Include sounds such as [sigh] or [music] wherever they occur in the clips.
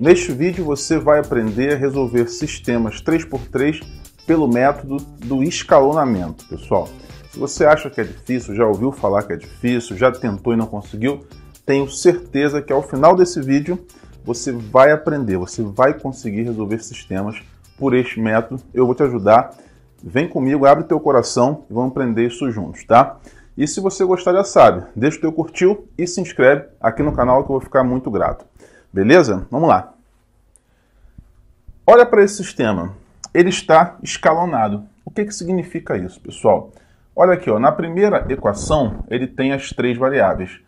Neste vídeo você vai aprender a resolver sistemas 3x3 pelo método do escalonamento, pessoal. Se você acha que é difícil, já ouviu falar que é difícil, já tentou e não conseguiu, tenho certeza que ao final desse vídeo você vai aprender, você vai conseguir resolver sistemas por este método. Eu vou te ajudar. Vem comigo, abre teu coração e vamos aprender isso juntos, tá? E se você gostar, já sabe, deixa o teu curtiu e se inscreve aqui no canal que eu vou ficar muito grato. Beleza? Vamos lá. Olha para esse sistema. Ele está escalonado. O que, que significa isso, pessoal? Olha aqui, ó, na primeira equação ele tem as três variáveis.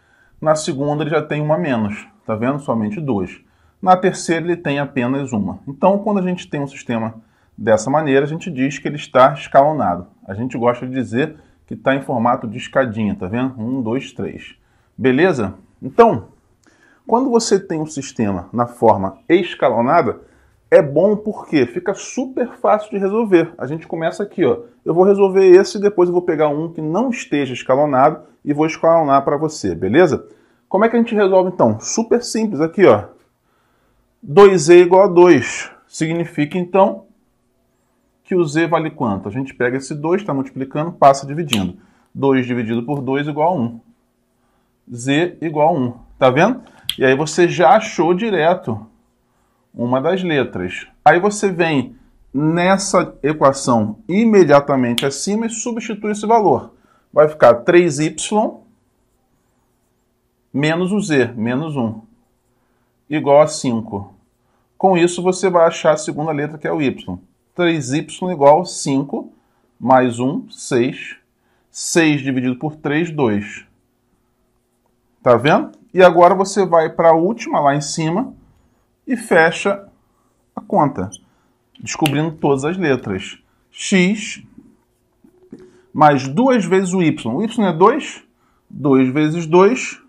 Na segunda ele já tem uma menos, tá vendo? Somente duas. Na terceira ele tem apenas uma. Então, quando a gente tem um sistema dessa maneira, a gente diz que ele está escalonado. A gente gosta de dizer que está em formato de escadinha, tá vendo? Um, dois, três. Beleza? Então, quando você tem um sistema na forma escalonada, é bom porque fica super fácil de resolver. A gente começa aqui, ó. Eu vou resolver esse e depois eu vou pegar um que não esteja escalonado e vou escalonar para você, beleza? Como é que a gente resolve então? Super simples aqui, ó. 2z igual a 2. Significa então que o z vale quanto? A gente pega esse 2, está multiplicando, passa dividindo. 2 dividido por 2 igual a 1. z igual a 1. Tá vendo? E aí você já achou direto uma das letras. Aí você vem nessa equação imediatamente acima e substitui esse valor. Vai ficar 3y menos o z, menos 1, igual a 5. Com isso, você vai achar a segunda letra, que é o y. 3y igual a 5, mais 1, 6. 6 dividido por 3, 2. Tá vendo? E agora você vai para a última lá em cima e fecha a conta, descobrindo todas as letras. X mais 2 vezes o Y. O Y é 2, 2 vezes 2,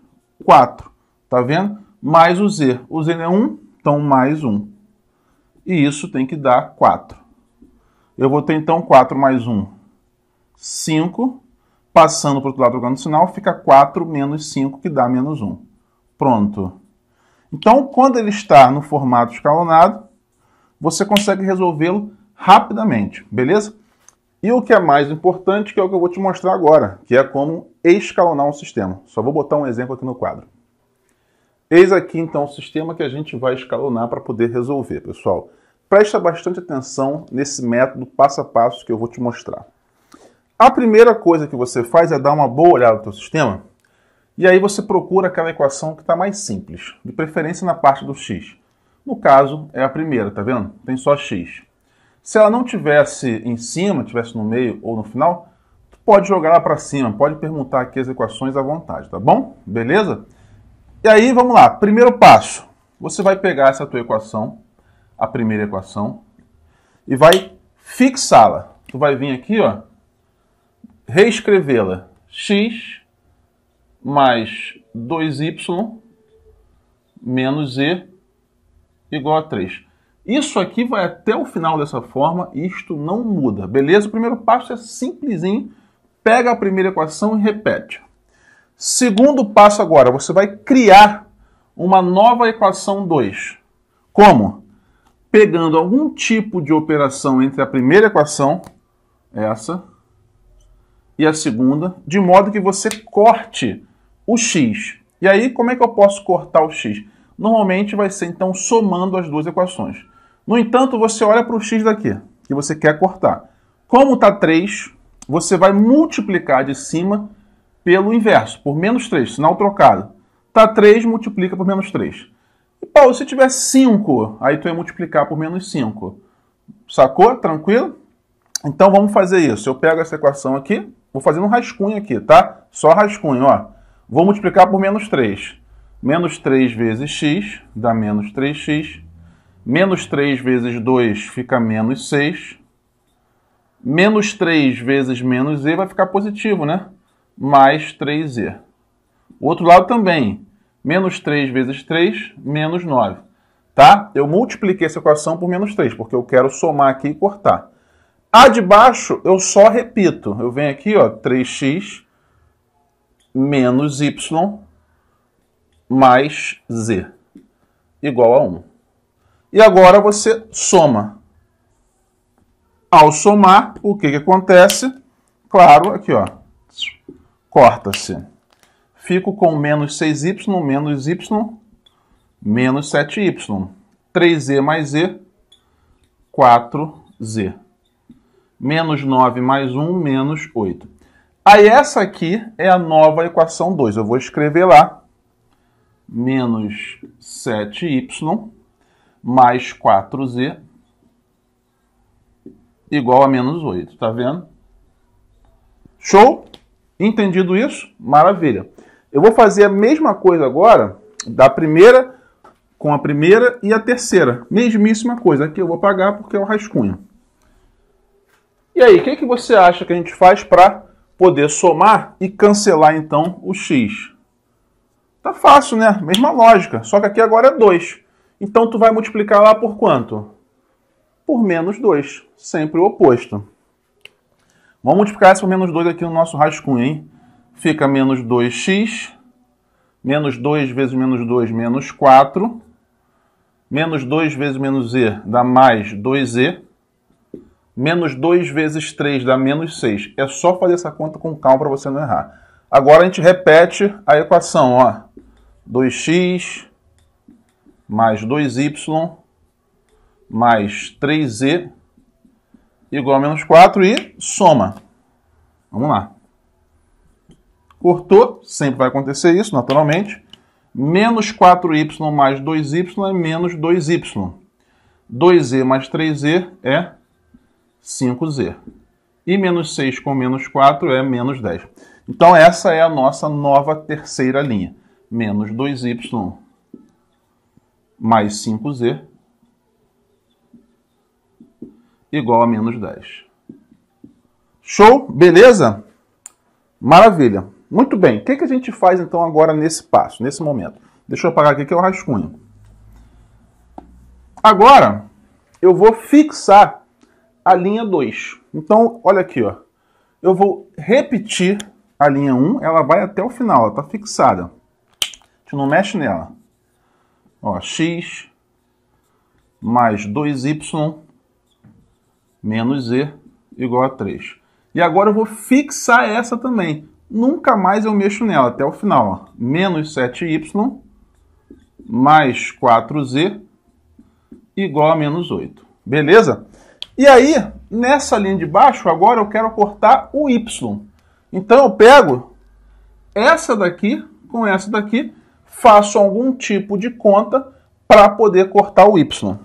4. Está vendo? Mais o Z. O Z é 1, um, então mais 1. Um. E isso tem que dar 4. Eu vou ter então 4 mais 1, 5. Passando para o outro lado, trocando o sinal, fica 4 menos 5, que dá menos 1. Pronto. Então, quando ele está no formato escalonado, você consegue resolvê-lo rapidamente, beleza? E o que é mais importante, que é o que eu vou te mostrar agora, que é como escalonar um sistema. Só vou botar um exemplo aqui no quadro. Eis aqui, então, o sistema que a gente vai escalonar para poder resolver, pessoal. Presta bastante atenção nesse método passo a passo que eu vou te mostrar. A primeira coisa que você faz é dar uma boa olhada no seu sistema e aí você procura aquela equação que está mais simples, de preferência na parte do x. No caso, é a primeira, tá vendo? Tem só x. Se ela não tivesse em cima, tivesse no meio ou no final, pode jogar lá para cima, pode perguntar aqui as equações à vontade, tá bom? Beleza? E aí, vamos lá. Primeiro passo. Você vai pegar essa tua equação, a primeira equação, e vai fixá-la. Tu vai vir aqui, ó, reescrevê-la. x mais 2y menos z igual a 3. Isso aqui vai até o final dessa forma e isto não muda, beleza? O primeiro passo é simplesinho, pega a primeira equação e repete. Segundo passo agora, você vai criar uma nova equação 2. Como? Pegando algum tipo de operação entre a primeira equação, essa, e a segunda, de modo que você corte o x. E aí, como é que eu posso cortar o x? Normalmente vai ser, então, somando as duas equações. No entanto, você olha para o x daqui, que você quer cortar. Como está 3, você vai multiplicar de cima pelo inverso, por menos 3, sinal trocado. Está 3, multiplica por menos 3. E, Paulo, se tiver 5, aí tu ia multiplicar por menos 5. Sacou? Tranquilo? Então, vamos fazer isso. Eu pego essa equação aqui, vou fazer um rascunho aqui, tá? Só rascunho, ó. Vou multiplicar por menos 3. Menos 3 vezes x dá menos 3x. Menos 3 vezes 2 fica menos 6. Menos 3 vezes menos z vai ficar positivo, né? Mais 3z. O outro lado também. Menos 3 vezes 3, menos 9. Tá? Eu multipliquei essa equação por menos 3, porque eu quero somar aqui e cortar. A de baixo eu só repito. Eu venho aqui, ó, 3x menos y mais z igual a 1. E agora você soma. Ao somar, o que, que acontece? Claro, aqui ó, corta-se. Fico com menos 6y, menos y, menos 7y. 3z mais z, 4z. Menos 9 mais 1, menos 8. Aí essa aqui é a nova equação 2. Eu vou escrever lá. Menos 7y mais 4z igual a menos 8. Tá vendo? Show? Entendido isso? Maravilha. Eu vou fazer a mesma coisa agora da primeira com a primeira e a terceira. Mesmíssima coisa. Aqui eu vou pagar porque é o rascunho. E aí, o que, que você acha que a gente faz para poder somar e cancelar então o x. Tá fácil, né? Mesma lógica, só que aqui agora é 2. Então tu vai multiplicar lá por quanto? Por menos 2, sempre o oposto. Vamos multiplicar esse por menos 2 aqui no nosso rascunho, hein? Fica menos 2x, menos 2 vezes menos 2, menos 4, menos 2 vezes menos e dá mais 2 z Menos 2 vezes 3 dá menos 6. É só fazer essa conta com calma para você não errar. Agora a gente repete a equação, ó. 2x mais 2y mais 3z igual a menos 4 e soma. Vamos lá. Cortou, sempre vai acontecer isso, naturalmente. Menos 4y mais 2y é menos 2y. 2z mais 3z é 5z. E menos 6 com menos 4 é menos 10. Então essa é a nossa nova terceira linha. Menos 2y mais 5z igual a menos 10. Show? Beleza? Maravilha. Muito bem. O que, que a gente faz então agora nesse passo, nesse momento? Deixa eu apagar aqui que é o rascunho. Agora, eu vou fixar a linha 2. Então, olha aqui, ó. Eu vou repetir a linha 1, ela vai até o final, ela tá fixada. A gente não mexe nela. Ó, x mais 2y menos z igual a 3. E agora eu vou fixar essa também. Nunca mais eu mexo nela até o final. Ó. Menos 7y mais 4z igual a menos 8. Beleza? E aí, nessa linha de baixo, agora eu quero cortar o Y. Então eu pego essa daqui com essa daqui, faço algum tipo de conta para poder cortar o Y.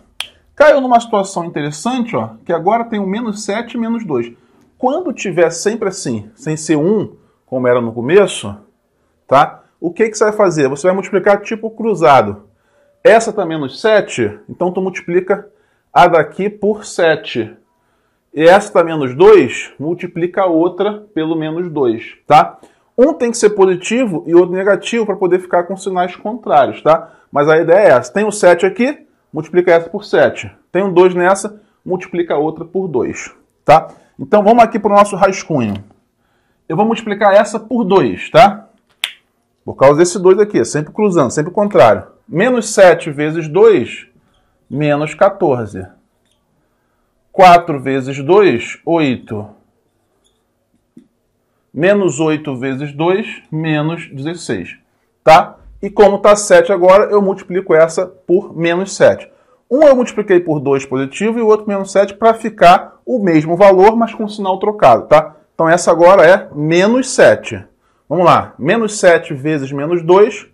Caiu numa situação interessante, ó, que agora tem o menos 7 e menos 2. Quando tiver sempre assim, sem ser 1, como era no começo, tá? O que, que você vai fazer? Você vai multiplicar tipo cruzado. Essa está menos 7, então tu multiplica a daqui por 7. E esta menos 2 multiplica a outra pelo menos 2, tá? Um tem que ser positivo e outro negativo para poder ficar com sinais contrários, tá? Mas a ideia é essa. Tem o 7 aqui, multiplica essa por 7. Tem um 2 nessa, multiplica a outra por 2, tá? Então vamos aqui para o nosso rascunho. Eu vou multiplicar essa por 2, tá? Por causa desse 2 aqui, sempre cruzando, sempre contrário. Menos 7 vezes 2 menos 14. 4 vezes 2, 8. Menos 8 vezes 2, menos 16. Tá? E como está 7 agora, eu multiplico essa por menos 7. Um eu multipliquei por 2 positivo e o outro menos 7 para ficar o mesmo valor, mas com sinal trocado, tá? Então essa agora é menos 7. Vamos lá, menos 7 vezes menos 2,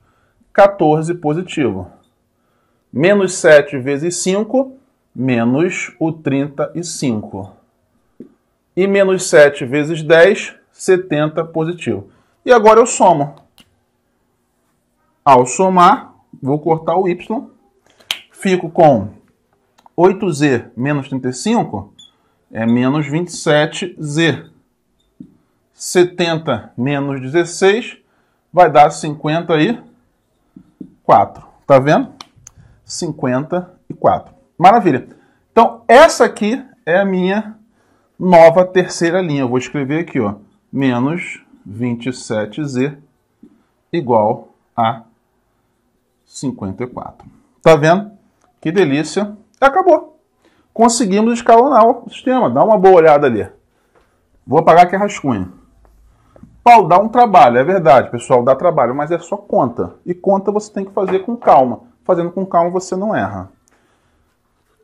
14 positivo. Menos 7 vezes 5, menos o 35. E menos 7 vezes 10, 70 positivo. E agora eu somo. Ao somar, vou cortar o y. Fico com 8z menos 35 é menos 27z. 70 menos 16 vai dar 54. Tá vendo? 54. Maravilha. Então, essa aqui é a minha nova terceira linha. Eu vou escrever aqui, ó, menos 27z igual a 54. Tá vendo? Que delícia. Acabou. Conseguimos escalonar o sistema. Dá uma boa olhada ali. Vou apagar que é rascunho. Pau, dá um trabalho, é verdade, pessoal, dá trabalho, mas é só conta. E conta você tem que fazer com calma fazendo com calma você não erra.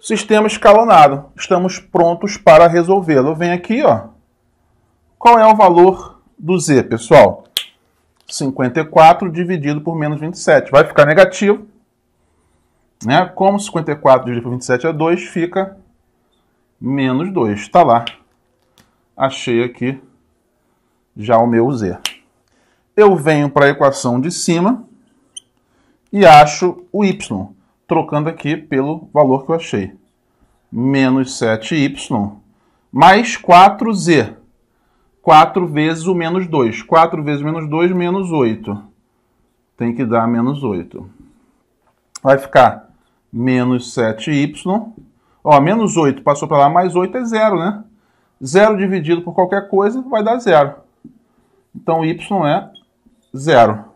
Sistema escalonado. Estamos prontos para resolvê-lo. Vem aqui, ó. Qual é o valor do Z, pessoal? 54 dividido por menos 27. Vai ficar negativo. Né? Como 54 dividido por 27 é 2, fica menos 2. Está lá. Achei aqui já o meu Z. Eu venho para a equação de cima e acho o y, trocando aqui pelo valor que eu achei. Menos 7y mais 4z. 4 vezes o menos 2. 4 vezes menos 2, menos 8. Tem que dar menos 8. Vai ficar menos 7y. Ó, menos 8 passou para lá, mais 8 é zero, né? Zero dividido por qualquer coisa vai dar zero. Então, y é zero.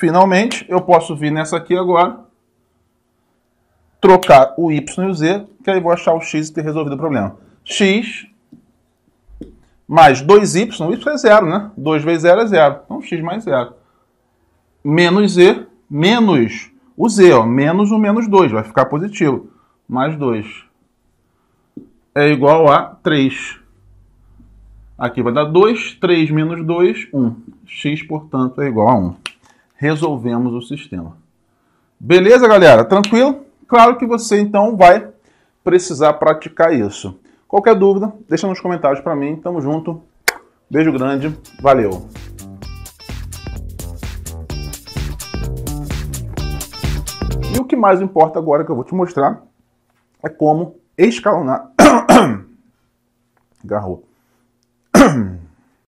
Finalmente, eu posso vir nessa aqui agora, trocar o y e o z, que aí vou achar o x e ter resolvido o problema. x mais 2y, y é zero, né? 2 vezes zero é zero, então x mais zero. Menos z, menos o z, ó, menos o menos 2, vai ficar positivo. Mais 2 é igual a 3. Aqui vai dar 2, 3 menos 2, 1. x, portanto, é igual a 1 resolvemos o sistema. Beleza, galera? Tranquilo? Claro que você então vai precisar praticar isso. Qualquer dúvida, deixa nos comentários para mim. Tamo junto. Beijo grande. Valeu. E o que mais importa agora que eu vou te mostrar é como escalonar. [coughs] Garrou.